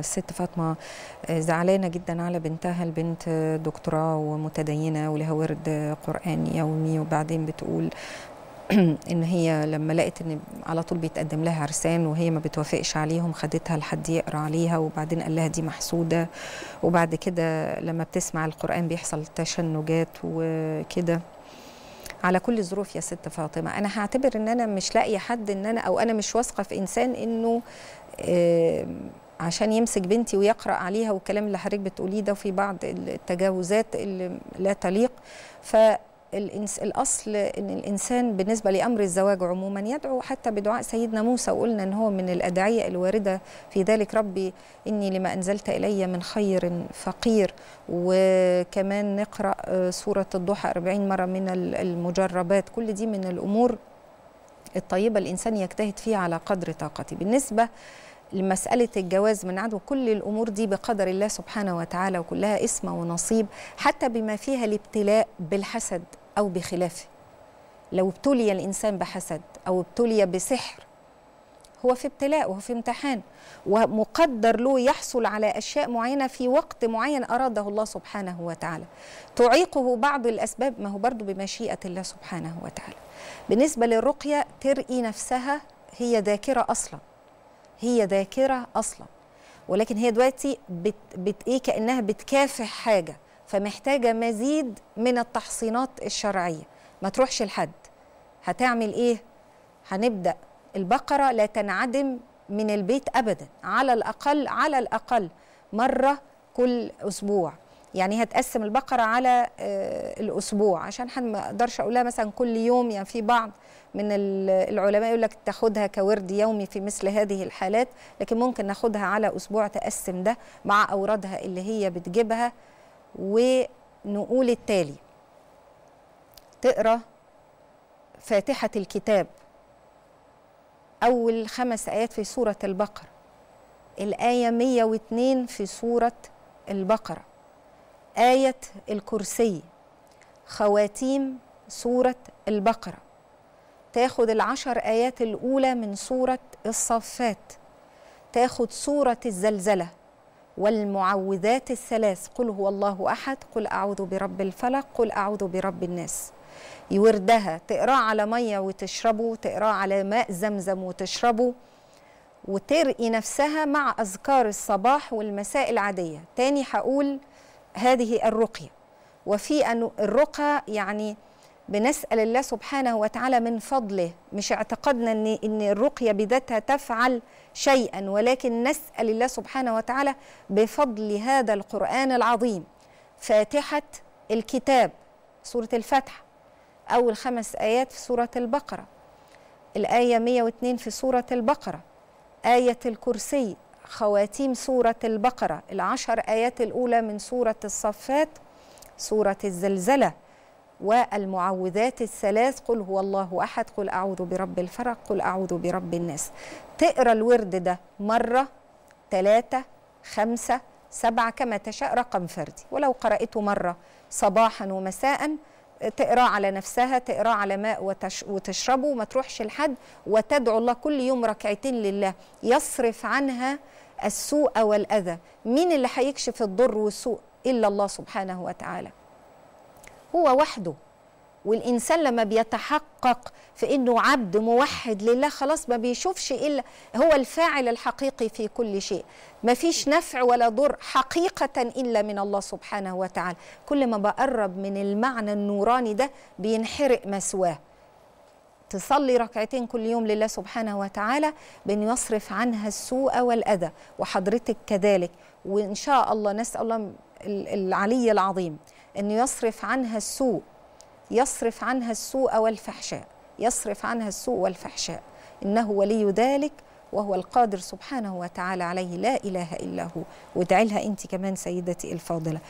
الست فاطمه آه، زعلانه جدا على بنتها البنت دكتوراه ومتدينه ولها ورد قران يومي وبعدين بتقول ان هي لما لقت ان على طول بيتقدم لها عرسان وهي ما بتوافقش عليهم خدتها لحد يقرا عليها وبعدين قال لها دي محسوده وبعد كده لما بتسمع القران بيحصل تشنجات وكده على كل الظروف يا ست فاطمه انا هعتبر ان انا مش لاقيه حد ان انا او انا مش واثقه في انسان انه آه عشان يمسك بنتي ويقرا عليها والكلام اللي حضرتك بتقوليه ده وفي بعض التجاوزات اللي لا تليق ف الاصل ان الانسان بالنسبه لامر الزواج عموما يدعو حتى بدعاء سيدنا موسى وقلنا ان هو من الادعيه الوارده في ذلك ربي اني لما انزلت الي من خير فقير وكمان نقرا آه، سوره الضحى 40 مره من المجربات كل دي من الامور الطيبه الانسان يجتهد فيها على قدر طاقته بالنسبه لمسألة الجواز من عدو كل الأمور دي بقدر الله سبحانه وتعالى وكلها اسم ونصيب حتى بما فيها الابتلاء بالحسد أو بخلافه لو ابتلي الإنسان بحسد أو ابتلي بسحر هو في ابتلاء وهو في امتحان ومقدر له يحصل على أشياء معينة في وقت معين أراده الله سبحانه وتعالى تعيقه بعض الأسباب ما هو برضو بمشيئة الله سبحانه وتعالى بالنسبة للرقية ترقي نفسها هي ذاكرة أصلاً هي ذاكره اصلا ولكن هي دلوقتي بت, بت ايه كانها بتكافح حاجه فمحتاجه مزيد من التحصينات الشرعيه ما تروحش لحد هتعمل ايه هنبدا البقره لا تنعدم من البيت ابدا على الاقل على الاقل مره كل اسبوع يعني هتقسم البقره على آه، الاسبوع عشان حد ما اقدرش اقولها مثلا كل يوم يعني في بعض من العلماء يقول لك تاخدها كورد يومي في مثل هذه الحالات لكن ممكن ناخدها على اسبوع تقسم ده مع أورادها اللي هي بتجيبها ونقول التالي تقرا فاتحه الكتاب اول خمس ايات في سوره البقره الايه 102 في سوره البقره آية الكرسي خواتيم سورة البقرة تاخد العشر آيات الأولى من سورة الصفات تاخد سورة الزلزلة والمعوذات الثلاث قل هو الله أحد قل أعوذ برب الفلق قل أعوذ برب الناس يوردها تقراه على مية وتشربه تقراه على ماء زمزم وتشربه وترقي نفسها مع أذكار الصباح والمساء العادية تاني هقول هذه الرقية وفي أن الرقى يعني بنسأل الله سبحانه وتعالى من فضله مش اعتقدنا ان ان الرقيه بذاتها تفعل شيئا ولكن نسأل الله سبحانه وتعالى بفضل هذا القرآن العظيم فاتحة الكتاب سورة الفتح أول خمس آيات في سورة البقرة الآية 102 في سورة البقرة آية الكرسي خواتيم سورة البقرة العشر آيات الأولى من سورة الصفات سورة الزلزلة والمعوذات الثلاث قل هو الله أحد قل أعوذ برب الفرق قل أعوذ برب الناس تقرأ الورد ده مرة ثلاثة خمسة سبعة كما تشاء رقم فردي ولو قرأته مرة صباحا ومساء تقراه على نفسها تقراه على ماء وتشربه وما تروحش لحد وتدعو الله كل يوم ركعتين لله يصرف عنها السوء والأذى مين اللي هيكشف الضر والسوء إلا الله سبحانه وتعالى هو وحده والإنسان لما بيتحقق في إنه عبد موحد لله خلاص ما بيشوفش إلا هو الفاعل الحقيقي في كل شيء ما فيش نفع ولا ضر حقيقة إلا من الله سبحانه وتعالى كل ما بقرب من المعنى النوراني ده بينحرق مسواه تصلي ركعتين كل يوم لله سبحانه وتعالى بأن يصرف عنها السوء والأذى وحضرتك كذلك وإن شاء الله نسأل الله العلي العظيم أن يصرف عنها السوء يصرف عنها السوء والفحشاء يصرف عنها السوء والفحشاء إنه ولي ذلك وهو القادر سبحانه وتعالى عليه لا إله إلا هو وادعي لها أنت كمان سيدتي الفاضلة